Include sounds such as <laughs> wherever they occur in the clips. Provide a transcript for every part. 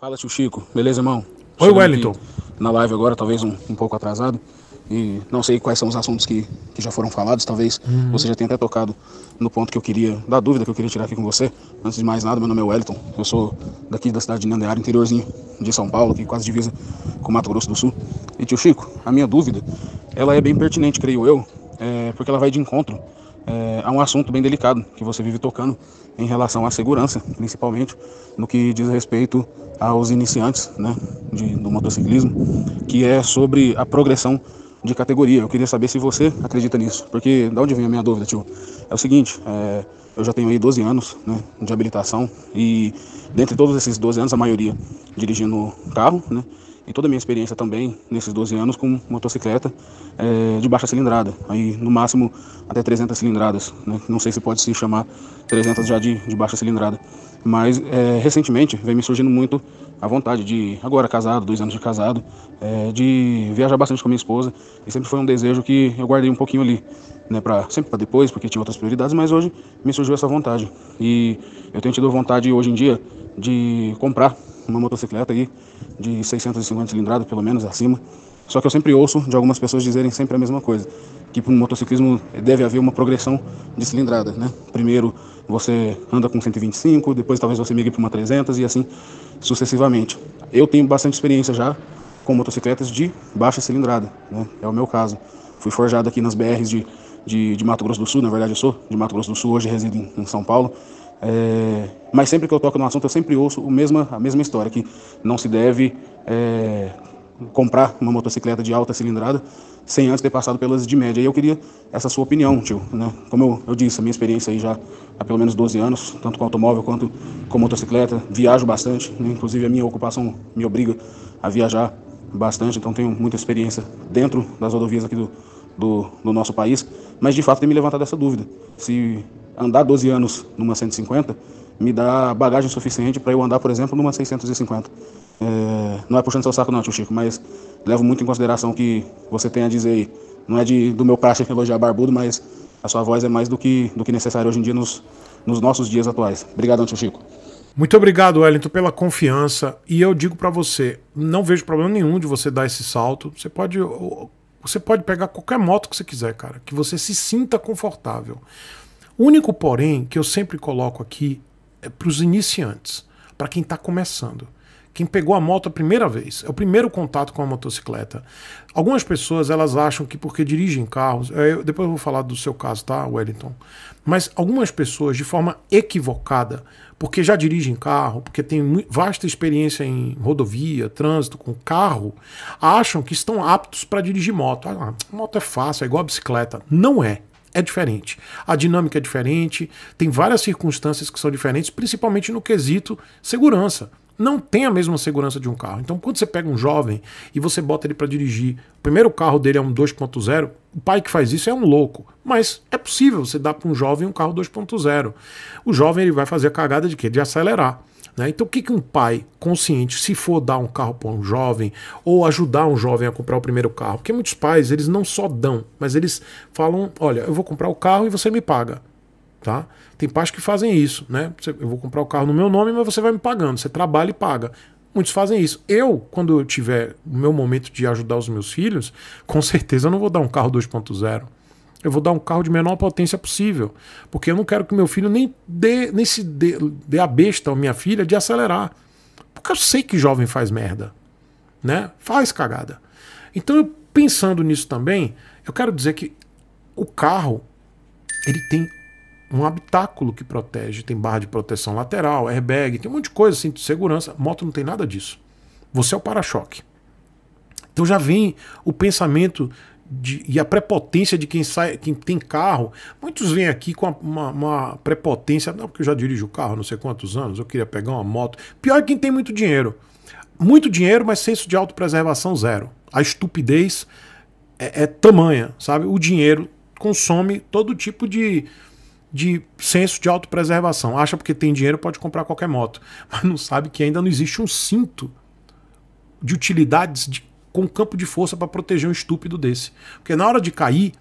Fala, tio Chico. Beleza, irmão? Oi, Wellington. Na live agora, talvez um, um pouco atrasado. E não sei quais são os assuntos que, que já foram falados. Talvez uhum. você já tenha até tocado no ponto que eu queria, da dúvida que eu queria tirar aqui com você. Antes de mais nada, meu nome é Wellington. Eu sou daqui da cidade de Nandeara, interiorzinho de São Paulo, que quase divisa com Mato Grosso do Sul. E, tio Chico, a minha dúvida, ela é bem pertinente, creio eu, é, porque ela vai de encontro é, a um assunto bem delicado que você vive tocando, em relação à segurança, principalmente no que diz respeito aos iniciantes né, de, do motociclismo, que é sobre a progressão de categoria. Eu queria saber se você acredita nisso, porque da onde vem a minha dúvida, tio? É o seguinte, é, eu já tenho aí 12 anos né, de habilitação e dentre todos esses 12 anos, a maioria dirigindo carro, né? em toda a minha experiência também, nesses 12 anos, com motocicleta é, de baixa cilindrada, aí no máximo até 300 cilindradas. Né? Não sei se pode se chamar 300 já de, de baixa cilindrada, mas é, recentemente vem me surgindo muito a vontade de, agora casado, dois anos de casado, é, de viajar bastante com a minha esposa, e sempre foi um desejo que eu guardei um pouquinho ali. Né, pra, sempre para depois, porque tinha outras prioridades, mas hoje me surgiu essa vontade. E eu tenho tido vontade hoje em dia de comprar uma motocicleta aí de 650 cilindradas, pelo menos acima. Só que eu sempre ouço de algumas pessoas dizerem sempre a mesma coisa, que no motociclismo deve haver uma progressão de cilindrada né? Primeiro você anda com 125, depois talvez você migre para uma 300 e assim sucessivamente. Eu tenho bastante experiência já com motocicletas de baixa cilindrada, né? É o meu caso. Fui forjado aqui nas BRs de, de, de Mato Grosso do Sul, na verdade eu sou de Mato Grosso do Sul, hoje resido em, em São Paulo. É, mas sempre que eu toco no assunto, eu sempre ouço o mesma, a mesma história, que não se deve é, comprar uma motocicleta de alta cilindrada sem antes ter passado pelas de média. E eu queria essa sua opinião, tio. Né? Como eu, eu disse, a minha experiência aí já há pelo menos 12 anos, tanto com automóvel quanto com motocicleta. Viajo bastante, né? inclusive a minha ocupação me obriga a viajar bastante, então tenho muita experiência dentro das rodovias aqui do, do, do nosso país. Mas de fato tem me levantado essa dúvida, se andar 12 anos numa 150 me dá bagagem suficiente para eu andar, por exemplo, numa 650. É, não é puxando seu saco não, tio Chico, mas levo muito em consideração o que você tem a dizer aí. Não é de, do meu praxe elogiar barbudo, mas a sua voz é mais do que, do que necessário hoje em dia nos, nos nossos dias atuais. obrigado tio Chico. Muito obrigado, Wellington, pela confiança. E eu digo para você, não vejo problema nenhum de você dar esse salto. Você pode, você pode pegar qualquer moto que você quiser, cara, que você se sinta confortável único porém que eu sempre coloco aqui é para os iniciantes, para quem está começando. Quem pegou a moto a primeira vez, é o primeiro contato com a motocicleta. Algumas pessoas elas acham que porque dirigem carros, é, eu, depois eu vou falar do seu caso, tá, Wellington? Mas algumas pessoas, de forma equivocada, porque já dirigem carro, porque têm vasta experiência em rodovia, trânsito, com carro, acham que estão aptos para dirigir moto. Ah, moto é fácil, é igual a bicicleta. Não é é diferente. A dinâmica é diferente, tem várias circunstâncias que são diferentes, principalmente no quesito segurança. Não tem a mesma segurança de um carro. Então, quando você pega um jovem e você bota ele para dirigir, o primeiro carro dele é um 2.0, o pai que faz isso é um louco. Mas é possível você dar para um jovem um carro 2.0. O jovem ele vai fazer a cagada de quê? De acelerar. Né? Então, o que, que um pai consciente, se for dar um carro para um jovem ou ajudar um jovem a comprar o primeiro carro? Porque muitos pais, eles não só dão, mas eles falam: olha, eu vou comprar o carro e você me paga. Tá? Tem pais que fazem isso, né? Eu vou comprar o carro no meu nome, mas você vai me pagando. Você trabalha e paga. Muitos fazem isso. Eu, quando eu tiver o meu momento de ajudar os meus filhos, <laughs> com certeza eu não vou dar um carro 2.0. Eu vou dar um carro de menor potência possível, porque eu não quero que meu filho nem dê, nem se dê, dê a besta ou minha filha de acelerar. Porque eu sei que jovem faz merda, né? Faz cagada. Então, eu, pensando nisso também, eu quero dizer que o carro ele tem um habitáculo que protege, tem barra de proteção lateral, airbag, tem um monte de coisa assim de segurança. Moto não tem nada disso. Você é o para-choque. Então já vem o pensamento de, e a prepotência de quem sai, quem tem carro. Muitos vêm aqui com uma, uma, prepotência, não, porque eu já dirijo o carro não sei quantos anos, eu queria pegar uma moto. Pior é quem tem muito dinheiro. Muito dinheiro, mas senso de autopreservação zero. A estupidez é, é tamanha, sabe? O dinheiro consome todo tipo de, de senso de autopreservação. Acha porque tem dinheiro pode comprar qualquer moto, <laughs> mas não sabe que ainda não existe um cinto de utilidades de com campo de força para proteger um estúpido desse. Porque na hora de cair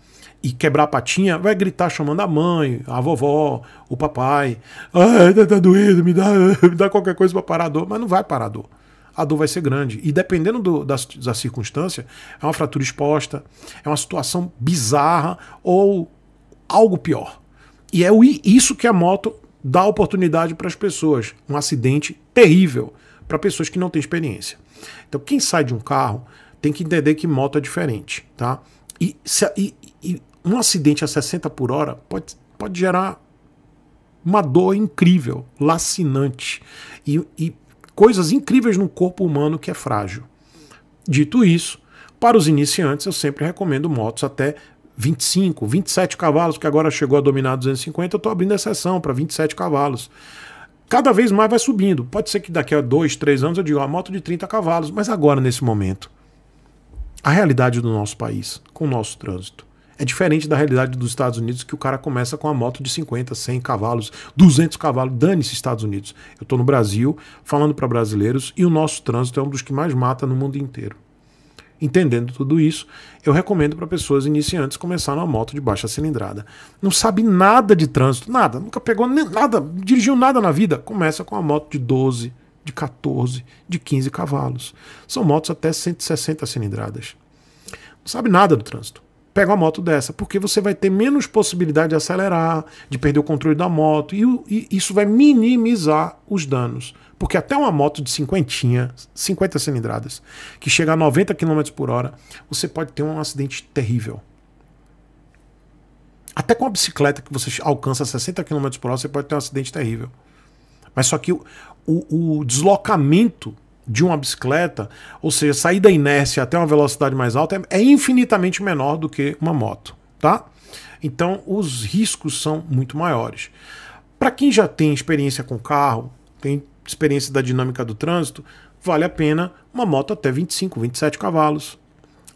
e quebrar a patinha, vai gritar chamando a mãe, a vovó, o papai. Ah, tá, doendo, me dá, <laughs> me dá qualquer coisa para parar a dor. Mas não vai parar a dor. A dor vai ser grande. E dependendo do, da, da circunstância, é uma fratura exposta, é uma situação bizarra ou algo pior. E é isso que a moto dá oportunidade para as pessoas. Um acidente terrível para pessoas que não têm experiência. Então, quem sai de um carro tem que entender que moto é diferente, tá? E, se, e, e um acidente a 60 por hora pode, pode gerar uma dor incrível, lacinante e, e coisas incríveis no corpo humano que é frágil. Dito isso, para os iniciantes eu sempre recomendo motos até 25, 27 cavalos, que agora chegou a dominar 250, eu estou abrindo exceção para 27 cavalos cada vez mais vai subindo. Pode ser que daqui a dois, três anos eu diga, uma moto de 30 cavalos, mas agora, nesse momento, a realidade do nosso país, com o nosso trânsito, é diferente da realidade dos Estados Unidos, que o cara começa com uma moto de 50, 100 cavalos, 200 cavalos. Dane-se, Estados Unidos. Eu estou no Brasil, falando para brasileiros, e o nosso trânsito é um dos que mais mata no mundo inteiro. Entendendo tudo isso, eu recomendo para pessoas iniciantes começar numa moto de baixa cilindrada. Não sabe nada de trânsito, nada, nunca pegou nem, nada, dirigiu nada na vida. Começa com uma moto de 12, de 14, de 15 cavalos. São motos até 160 cilindradas. Não sabe nada do trânsito pega uma moto dessa, porque você vai ter menos possibilidade de acelerar, de perder o controle da moto, e, e isso vai minimizar os danos. Porque até uma moto de cinquentinha, 50 cilindradas, que chega a 90 km por hora, você pode ter um acidente terrível. Até com a bicicleta que você alcança 60 km por hora, você pode ter um acidente terrível. Mas só que o, o, o deslocamento de uma bicicleta, ou seja, sair da inércia até uma velocidade mais alta, é, é infinitamente menor do que uma moto, tá? Então os riscos são muito maiores. Para quem já tem experiência com carro, tem experiência da dinâmica do trânsito, vale a pena uma moto até 25, 27 cavalos.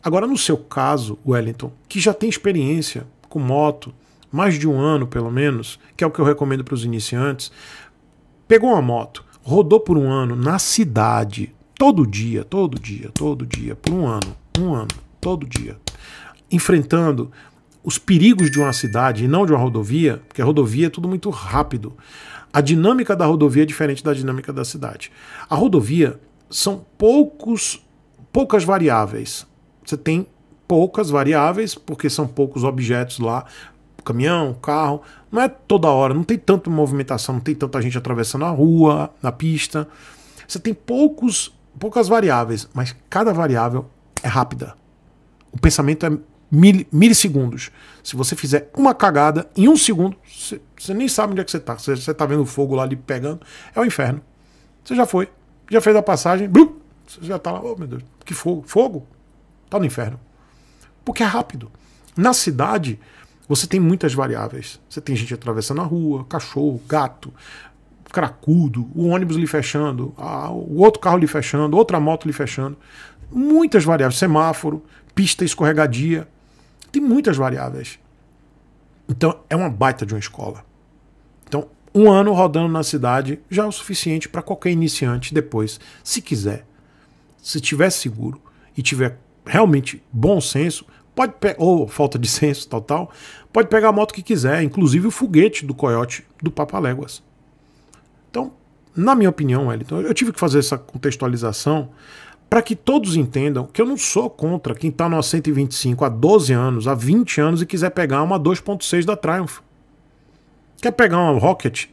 Agora, no seu caso, Wellington, que já tem experiência com moto, mais de um ano pelo menos, que é o que eu recomendo para os iniciantes, pegou uma moto, rodou por um ano na cidade, todo dia, todo dia, todo dia, por um ano, um ano, todo dia, enfrentando os perigos de uma cidade e não de uma rodovia, porque a rodovia é tudo muito rápido. A dinâmica da rodovia é diferente da dinâmica da cidade. A rodovia são poucos, poucas variáveis. Você tem poucas variáveis, porque são poucos objetos lá caminhão, carro. Não é toda hora, não tem tanta movimentação, não tem tanta gente atravessando a rua, na pista. Você tem poucos, poucas variáveis, mas cada variável é rápida. O pensamento é mil, milissegundos. Se você fizer uma cagada em um segundo, você, você nem sabe onde é que você está. Você, está vendo o fogo lá ali pegando, é o inferno. Você já foi, já fez a passagem, blum, você já está lá, oh meu Deus, que fogo, fogo? está no inferno. Porque é rápido. Na cidade, você tem muitas variáveis. Você tem gente atravessando a rua, cachorro, gato, cracudo, o ônibus lhe fechando, a, o outro carro lhe fechando, outra moto lhe fechando. Muitas variáveis. Semáforo, pista escorregadia. Tem muitas variáveis. Então é uma baita de uma escola. Então, um ano rodando na cidade já é o suficiente para qualquer iniciante depois, se quiser, se tiver seguro e tiver realmente bom senso, pode ou falta de <laughs> senso, tal, tal, pode pegar a moto que quiser, inclusive o foguete do coiote do Papaléguas. Então, na minha opinião, Wellington, eu tive que fazer essa contextualização para que todos entendam que eu não sou contra quem está no 125 há 12 anos, há 20 anos e quiser pegar uma 2.6 da Triumph. Quer pegar uma Rocket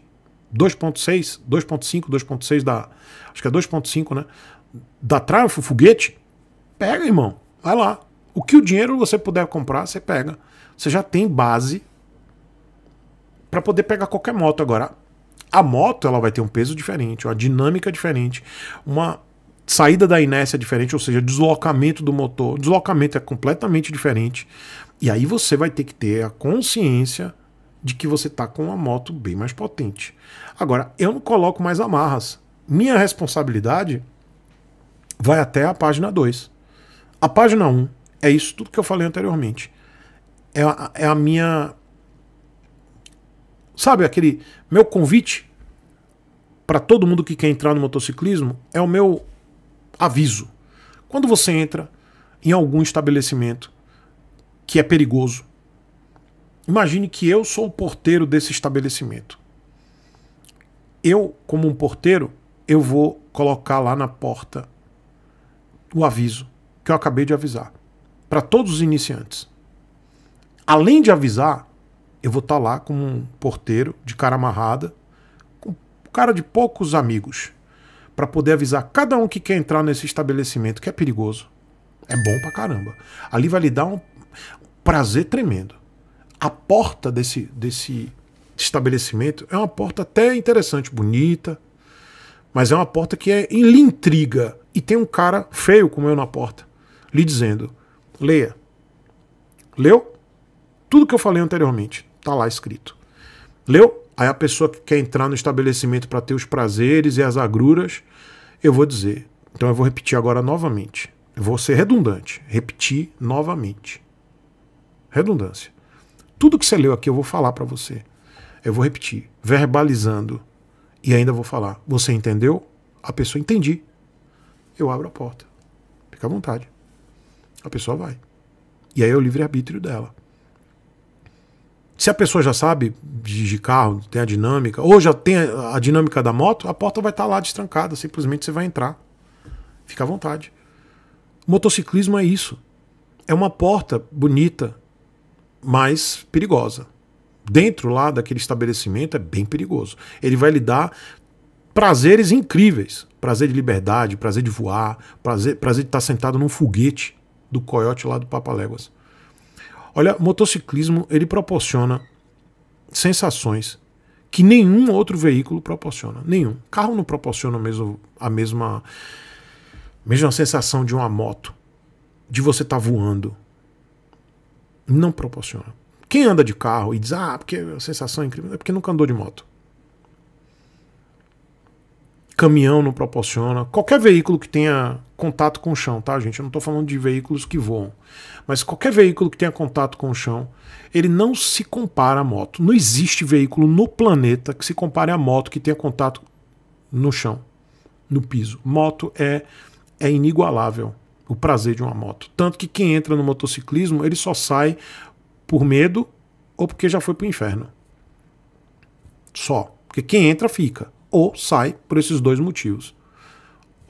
2.6, 2.5, 2.6 da. Acho que é 2.5, né? Da Triumph, foguete? Pega, irmão. Vai lá. O que o dinheiro você puder comprar, você pega. Você já tem base para poder pegar qualquer moto agora. A moto ela vai ter um peso diferente, uma dinâmica diferente, uma saída da inércia diferente, ou seja, deslocamento do motor. deslocamento é completamente diferente. E aí você vai ter que ter a consciência de que você está com uma moto bem mais potente. Agora, eu não coloco mais amarras. Minha responsabilidade vai até a página 2. A página 1, um, é isso tudo que eu falei anteriormente. É a, é a minha. Sabe aquele. Meu convite para todo mundo que quer entrar no motociclismo é o meu aviso. Quando você entra em algum estabelecimento que é perigoso, imagine que eu sou o porteiro desse estabelecimento. Eu, como um porteiro, eu vou colocar lá na porta o aviso que eu acabei de avisar para todos os iniciantes. Além de avisar, eu vou estar tá lá como um porteiro de cara amarrada, com cara de poucos amigos, para poder avisar cada um que quer entrar nesse estabelecimento que é perigoso. É bom pra caramba. Ali vai lhe dar um prazer tremendo. A porta desse, desse estabelecimento é uma porta até interessante, bonita, mas é uma porta que é, lhe intriga. E tem um cara feio como eu na porta, lhe dizendo: Leia. Leu? Tudo que eu falei anteriormente está lá escrito. Leu? Aí a pessoa que quer entrar no estabelecimento para ter os prazeres e as agruras, eu vou dizer. Então eu vou repetir agora novamente. Eu vou ser redundante. Repetir novamente. Redundância. Tudo que você leu aqui eu vou falar para você. Eu vou repetir, verbalizando. E ainda vou falar. Você entendeu? A pessoa entendi. Eu abro a porta. Fica à vontade a pessoa vai. E aí é o livre-arbítrio dela. Se a pessoa já sabe de, carro, tem a dinâmica, ou já tem a, dinâmica da moto, a porta vai estar tá lá destrancada, simplesmente você vai entrar. Fica à vontade. O motociclismo é isso. É uma porta bonita, mas perigosa. Dentro lá daquele estabelecimento é bem perigoso. Ele vai lhe dar prazeres incríveis. Prazer de liberdade, prazer de voar, prazer, prazer de estar tá sentado num foguete do coiote lá do Papaléguas. Olha, motociclismo ele proporciona sensações que nenhum outro veículo proporciona. Nenhum. Carro não proporciona mesmo, a mesma, mesma sensação de uma moto, de você estar tá voando. Não proporciona. Quem anda de carro e diz, ah, porque a sensação é incrível, é porque nunca andou de moto. Caminhão não proporciona. Qualquer veículo que tenha contato com o chão, tá, gente? Eu não estou falando de veículos que voam. Mas qualquer veículo que tenha contato com o chão, ele não se compara à moto. Não existe veículo no planeta que se compare à moto que tenha contato no chão, no piso. Moto é, é inigualável o prazer de uma moto. Tanto que quem entra no motociclismo, ele só sai por medo ou porque já foi para o inferno. Só. Porque quem entra fica. Ou sai por esses dois motivos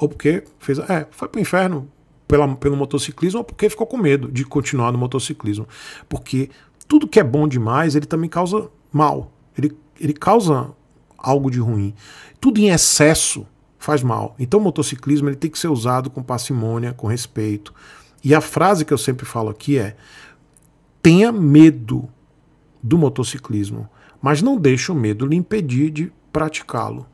ou porque fez, é, foi pro inferno pela, pelo motociclismo, ou porque ficou com medo de continuar no motociclismo. Porque tudo que é bom demais, ele também causa mal. Ele, ele causa algo de ruim. Tudo em excesso faz mal. Então o motociclismo ele tem que ser usado com parcimônia, com respeito. E a frase que eu sempre falo aqui é: tenha medo do motociclismo, mas não deixe o medo lhe impedir de praticá-lo,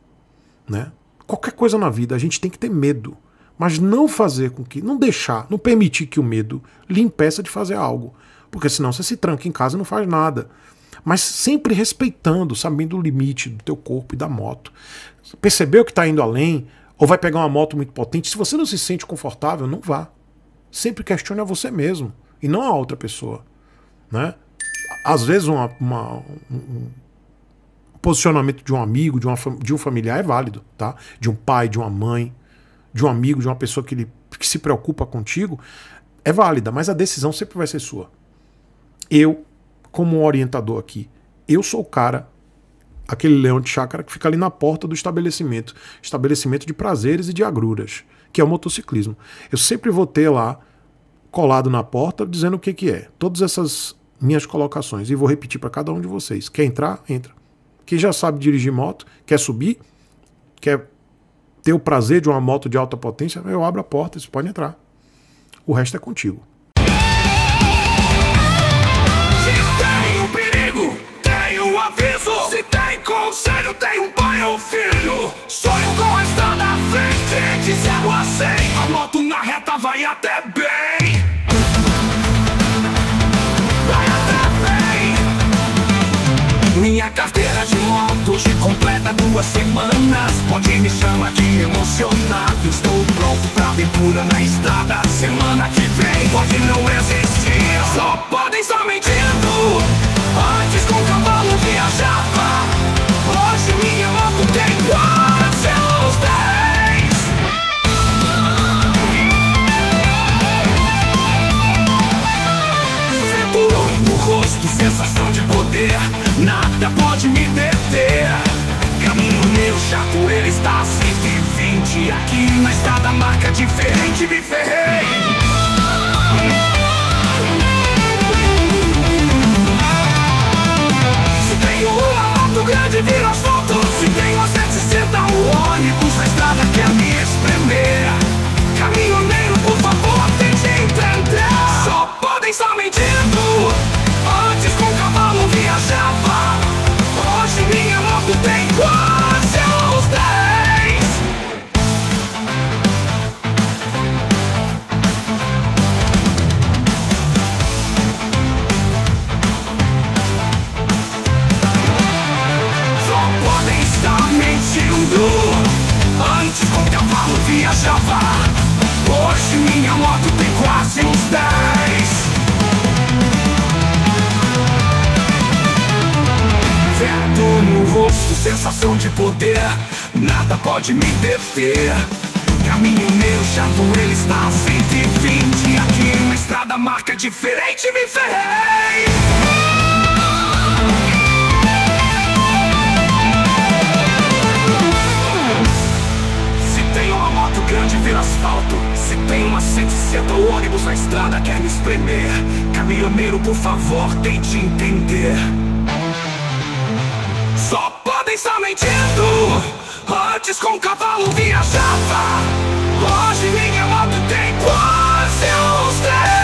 né? Qualquer coisa na vida, a gente tem que ter medo. Mas não fazer com que, não deixar, não permitir que o medo lhe impeça de fazer algo. Porque senão você se tranca em casa e não faz nada. Mas sempre respeitando, sabendo o limite do teu corpo e da moto. Percebeu que está indo além, ou vai pegar uma moto muito potente, se você não se sente confortável, não vá. Sempre questione a você mesmo e não a outra pessoa. Né? Às vezes uma, uma um, posicionamento de um amigo, de, uma, de um familiar é válido, tá? De um pai, de uma mãe, de um amigo, de uma pessoa que, ele, que se preocupa contigo, é válida, mas a decisão sempre vai ser sua. Eu, como orientador aqui, eu sou o cara, aquele leão de chácara que fica ali na porta do estabelecimento, estabelecimento de prazeres e de agruras, que é o motociclismo. Eu sempre vou ter lá colado na porta dizendo o que que é. Todas essas minhas colocações e vou repetir para cada um de vocês. Quer entrar? Entra que já sabe dirigir moto, quer subir, quer ter o prazer de uma moto de alta potência, eu abro a porta, você pode entrar. O resto é contigo. conselho tem um pai ou filho Sonho com a estrada à frente De zero a A moto na reta vai até bem Hoje completa duas semanas Pode me chamar de emocionado Estou pronto pra aventura na estrada Semana que vem pode não existir Só podem estar mentindo Antes com o cavalo viajar Hoje minha moto tem quase uns 10 Vento no rosto, sensação de poder Nada pode me deter Caminho meu, chato, ele está a 120 Aqui uma estrada marca diferente, me ferrei asfalto Se tem uma o ônibus na estrada quer me espremer Caminhoneiro, por favor, tente entender Só podem estar mentindo Antes com o cavalo viajava Hoje ninguém moto tem quase uns três